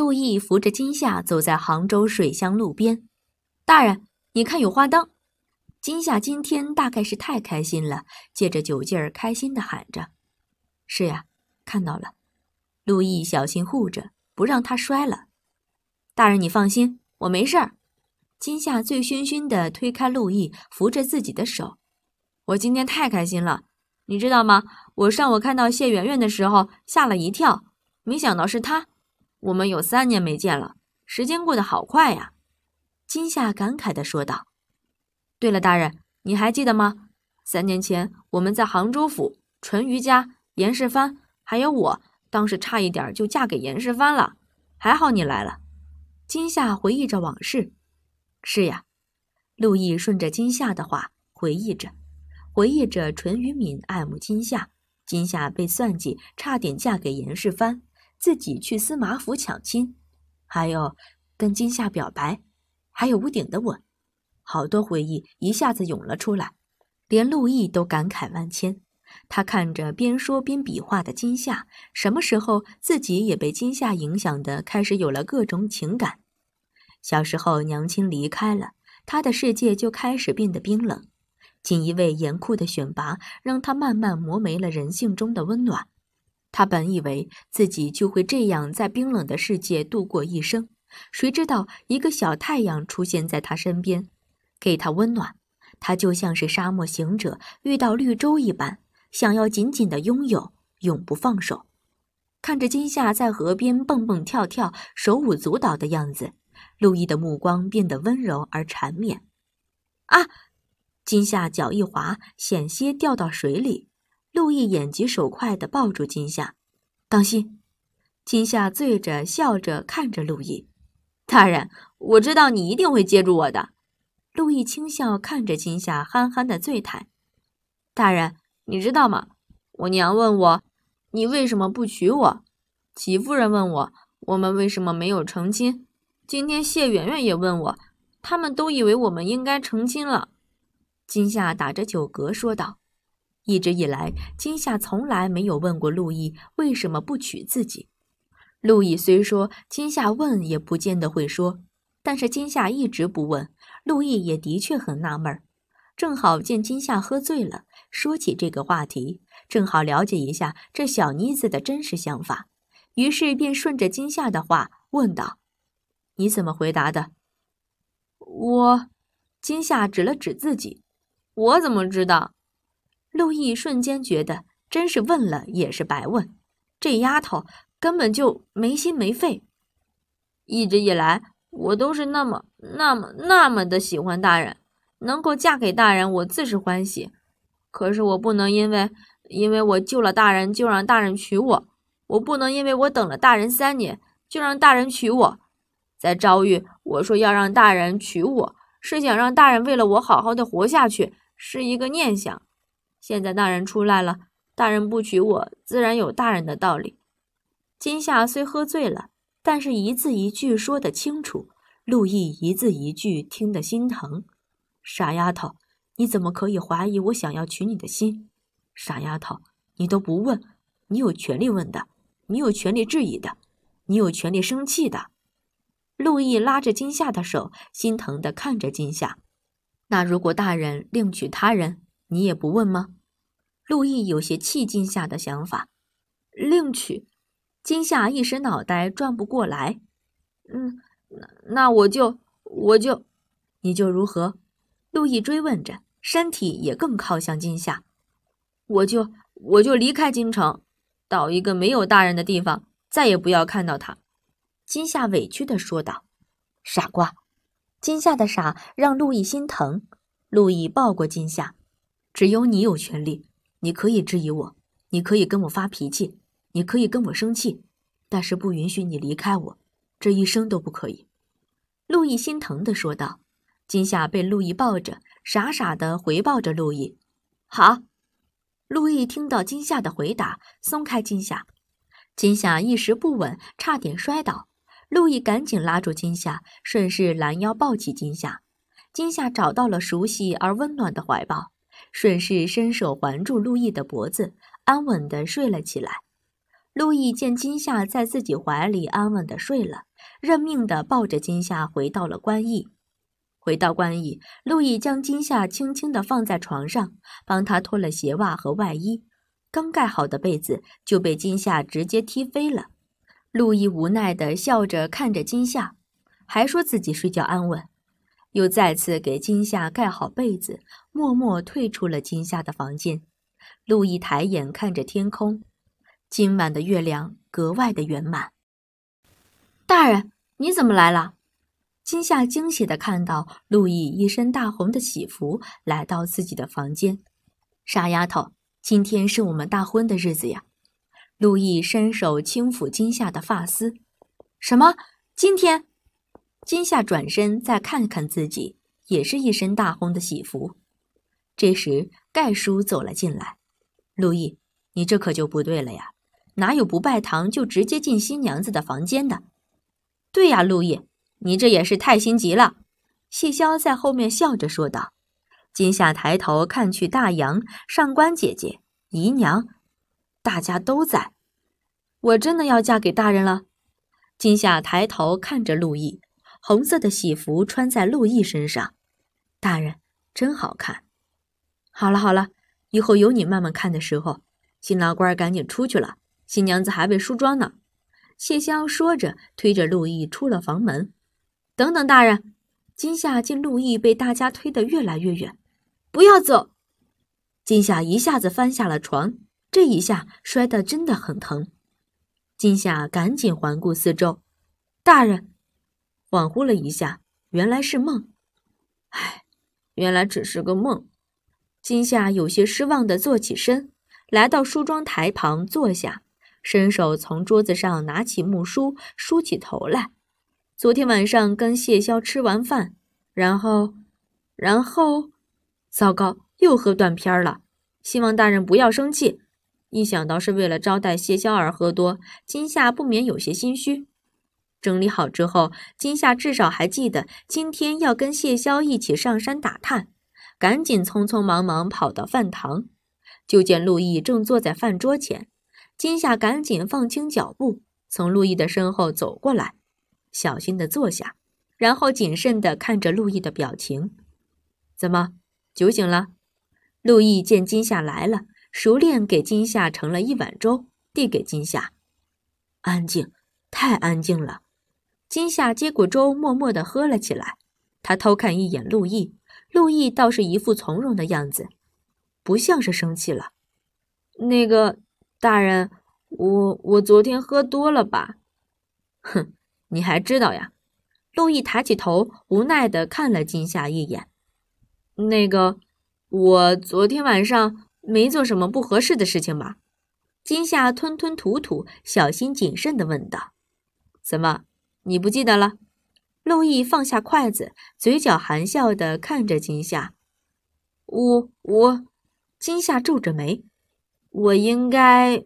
陆毅扶着金夏走在杭州水乡路边，大人，你看有花灯。金夏今天大概是太开心了，借着酒劲儿开心的喊着：“是呀，看到了。”陆毅小心护着，不让他摔了。大人，你放心，我没事儿。金夏醉醺醺的推开陆毅，扶着自己的手：“我今天太开心了，你知道吗？我上午看到谢圆圆的时候吓了一跳，没想到是她。我们有三年没见了，时间过得好快呀！金夏感慨的说道。对了，大人，你还记得吗？三年前我们在杭州府，淳于家、严世蕃，还有我，当时差一点就嫁给严世蕃了，还好你来了。金夏回忆着往事。是呀，陆毅顺着金夏的话回忆着，回忆着淳于敏爱慕金夏，金夏被算计，差点嫁给严世蕃。自己去司马府抢亲，还有跟金夏表白，还有屋顶的吻，好多回忆一下子涌了出来，连陆毅都感慨万千。他看着边说边比划的金夏，什么时候自己也被金夏影响的开始有了各种情感？小时候娘亲离开了他的世界，就开始变得冰冷。锦衣卫严酷的选拔，让他慢慢磨没了人性中的温暖。他本以为自己就会这样在冰冷的世界度过一生，谁知道一个小太阳出现在他身边，给他温暖。他就像是沙漠行者遇到绿洲一般，想要紧紧的拥有，永不放手。看着金夏在河边蹦蹦跳跳、手舞足蹈的样子，陆毅的目光变得温柔而缠绵。啊！金夏脚一滑，险些掉到水里。陆毅眼疾手快地抱住金夏，当心！金夏醉着笑着看着陆毅，大人，我知道你一定会接住我的。陆毅轻笑看着金夏憨憨的醉态，大人，你知道吗？我娘问我，你为什么不娶我？齐夫人问我，我们为什么没有成亲？今天谢圆圆也问我，他们都以为我们应该成亲了。金夏打着酒嗝说道。一直以来，金夏从来没有问过陆毅为什么不娶自己。陆毅虽说金夏问也不见得会说，但是金夏一直不问，陆毅也的确很纳闷儿。正好见金夏喝醉了，说起这个话题，正好了解一下这小妮子的真实想法，于是便顺着金夏的话问道：“你怎么回答的？”我，金夏指了指自己：“我怎么知道？”陆毅瞬间觉得，真是问了也是白问。这丫头根本就没心没肺。一直以来，我都是那么、那么、那么的喜欢大人，能够嫁给大人，我自是欢喜。可是我不能因为，因为我救了大人，就让大人娶我；我不能因为我等了大人三年，就让大人娶我。在昭玉，我说要让大人娶我，是想让大人为了我好好的活下去，是一个念想。现在那人出来了，大人不娶我，自然有大人的道理。今夏虽喝醉了，但是一字一句说得清楚。陆毅一字一句听得心疼。傻丫头，你怎么可以怀疑我想要娶你的心？傻丫头，你都不问，你有权利问的，你有权利质疑的，你有权利生气的。陆毅拉着金夏的手，心疼地看着金夏。那如果大人另娶他人，你也不问吗？陆毅有些气，金夏的想法，另娶。金夏一时脑袋转不过来，嗯，那我就我就，你就如何？陆毅追问着，身体也更靠向金夏。我就我就离开京城，到一个没有大人的地方，再也不要看到他。金夏委屈的说道：“傻瓜。”金夏的傻让陆毅心疼。陆毅抱过金夏，只有你有权利。你可以质疑我，你可以跟我发脾气，你可以跟我生气，但是不允许你离开我，这一生都不可以。”路易心疼地说道。金夏被路易抱着，傻傻地回抱着路易。“好。”路易听到金夏的回答，松开金夏。金夏一时不稳，差点摔倒，路易赶紧拉住金夏，顺势拦腰抱起金夏。金夏找到了熟悉而温暖的怀抱。顺势伸手环住陆毅的脖子，安稳的睡了起来。陆毅见金夏在自己怀里安稳的睡了，认命的抱着金夏回到了官驿。回到官驿，陆毅将金夏轻轻的放在床上，帮他脱了鞋袜和外衣。刚盖好的被子就被金夏直接踢飞了。陆毅无奈的笑着看着金夏，还说自己睡觉安稳。又再次给金夏盖好被子，默默退出了金夏的房间。路易抬眼看着天空，今晚的月亮格外的圆满。大人，你怎么来了？金夏惊喜的看到路易一身大红的喜服来到自己的房间。傻丫头，今天是我们大婚的日子呀！路易伸手轻抚金夏的发丝，什么？今天？金夏转身再看看自己，也是一身大红的喜服。这时，盖叔走了进来：“路易，你这可就不对了呀，哪有不拜堂就直接进新娘子的房间的？”“对呀，路易，你这也是太心急了。”细萧在后面笑着说道。金夏抬头看去，大杨、上官姐姐、姨娘，大家都在。我真的要嫁给大人了。金夏抬头看着陆毅，红色的喜服穿在陆毅身上，大人真好看。好了好了，以后有你慢慢看的时候。新郎官赶紧出去了，新娘子还未梳妆呢。谢霄说着，推着陆毅出了房门。等等，大人！金夏见陆毅被大家推得越来越远，不要走！金夏一下子翻下了床，这一下摔得真的很疼。金夏赶紧环顾四周，大人。恍惚了一下，原来是梦。唉，原来只是个梦。金夏有些失望的坐起身，来到梳妆台旁坐下，伸手从桌子上拿起木梳梳起头来。昨天晚上跟谢霄吃完饭，然后，然后，糟糕，又喝断片了。希望大人不要生气。一想到是为了招待谢霄而喝多，金夏不免有些心虚。整理好之后，金夏至少还记得今天要跟谢霄一起上山打探，赶紧匆匆忙忙跑到饭堂，就见陆毅正坐在饭桌前，金夏赶紧放轻脚步，从陆毅的身后走过来，小心的坐下，然后谨慎的看着陆毅的表情，怎么酒醒了？陆毅见金夏来了，熟练给金夏盛了一碗粥，递给金夏，安静，太安静了。今夏接过粥，默默地喝了起来。他偷看一眼陆毅，陆毅倒是一副从容的样子，不像是生气了。那个大人，我我昨天喝多了吧？哼，你还知道呀？陆毅抬起头，无奈地看了今夏一眼。那个，我昨天晚上没做什么不合适的事情吧？今夏吞吞吐吐、小心谨慎地问道。怎么？你不记得了？陆毅放下筷子，嘴角含笑的看着金夏。我我，金夏皱着眉。我应该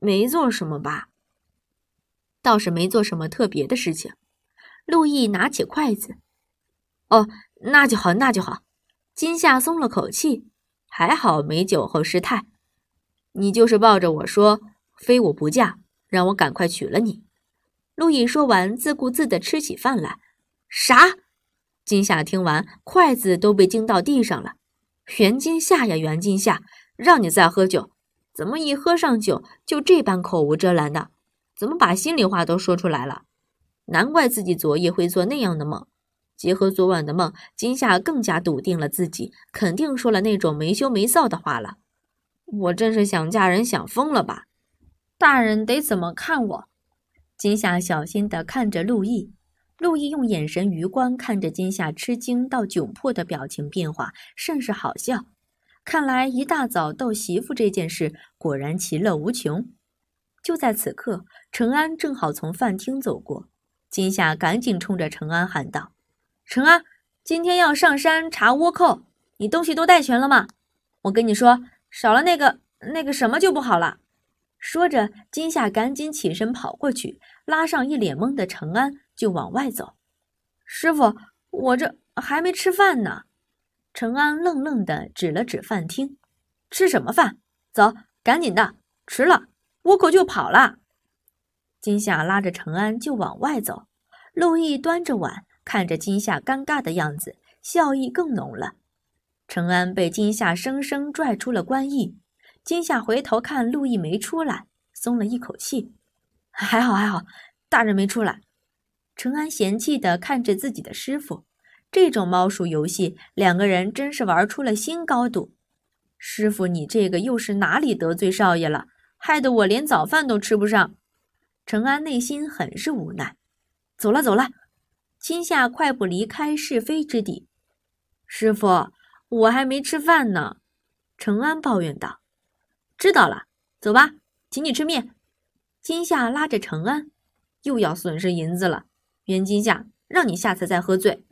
没做什么吧？倒是没做什么特别的事情。陆毅拿起筷子。哦，那就好，那就好。金夏松了口气，还好没酒后失态。你就是抱着我说非我不嫁，让我赶快娶了你。陆毅说完，自顾自地吃起饭来。啥？金夏听完，筷子都被惊到地上了。袁金夏呀，袁金夏，让你再喝酒，怎么一喝上酒就这般口无遮拦的？怎么把心里话都说出来了？难怪自己昨夜会做那样的梦。结合昨晚的梦，金夏更加笃定了自己肯定说了那种没羞没臊的话了。我真是想嫁人想疯了吧？大人得怎么看我？金夏小心地看着陆毅，陆毅用眼神余光看着金夏，吃惊到窘迫的表情变化，甚是好笑。看来一大早逗媳妇这件事，果然其乐无穷。就在此刻，陈安正好从饭厅走过，金夏赶紧冲着陈安喊道：“陈安，今天要上山查倭寇，你东西都带全了吗？我跟你说，少了那个那个什么就不好了。”说着，金夏赶紧起身跑过去，拉上一脸懵的程安就往外走。“师傅，我这还没吃饭呢。”程安愣愣的指了指饭厅，“吃什么饭？走，赶紧的，迟了我可就跑了。”金夏拉着程安就往外走。陆毅端着碗，看着金夏尴尬的样子，笑意更浓了。程安被金夏生生拽出了官驿。金夏回头看陆毅没出来，松了一口气，还好还好，大人没出来。陈安嫌弃的看着自己的师傅，这种猫鼠游戏，两个人真是玩出了新高度。师傅，你这个又是哪里得罪少爷了，害得我连早饭都吃不上。陈安内心很是无奈。走了走了，金夏快步离开是非之地。师傅，我还没吃饭呢。陈安抱怨道。知道了，走吧，请你吃面。金夏拉着程安，又要损失银子了。袁金夏，让你下次再喝醉。